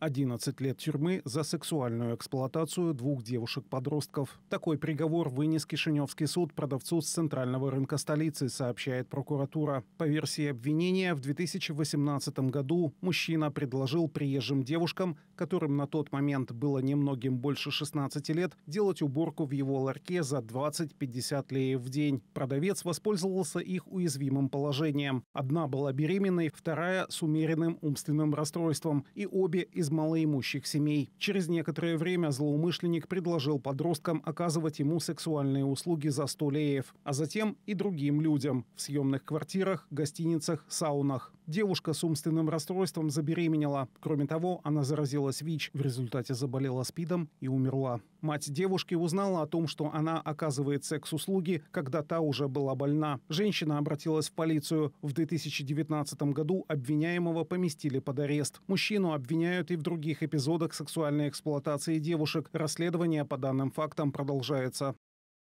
11 лет тюрьмы за сексуальную эксплуатацию двух девушек-подростков. Такой приговор вынес Кишиневский суд продавцу с центрального рынка столицы, сообщает прокуратура. По версии обвинения, в 2018 году мужчина предложил приезжим девушкам, которым на тот момент было немногим больше 16 лет, делать уборку в его ларьке за 20-50 леев в день. Продавец воспользовался их уязвимым положением. Одна была беременной, вторая – с умеренным умственным расстройством, и обе из из малоимущих семей. Через некоторое время злоумышленник предложил подросткам оказывать ему сексуальные услуги за 100 леев, а затем и другим людям в съемных квартирах, гостиницах, саунах. Девушка с умственным расстройством забеременела. Кроме того, она заразилась ВИЧ, в результате заболела СПИДом и умерла. Мать девушки узнала о том, что она оказывает секс-услуги, когда та уже была больна. Женщина обратилась в полицию. В 2019 году обвиняемого поместили под арест. Мужчину обвиняют и в других эпизодах сексуальной эксплуатации девушек. Расследование по данным фактам продолжается.